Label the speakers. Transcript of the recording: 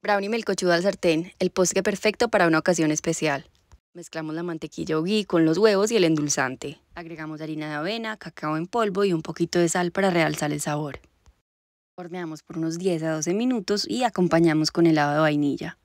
Speaker 1: Brownie melcochudo al sartén, el postre perfecto para una ocasión especial. Mezclamos la mantequilla ghee con los huevos y el endulzante. Agregamos harina de avena, cacao en polvo y un poquito de sal para realzar el sabor. Horneamos por unos 10 a 12 minutos y acompañamos con
Speaker 2: helado de vainilla.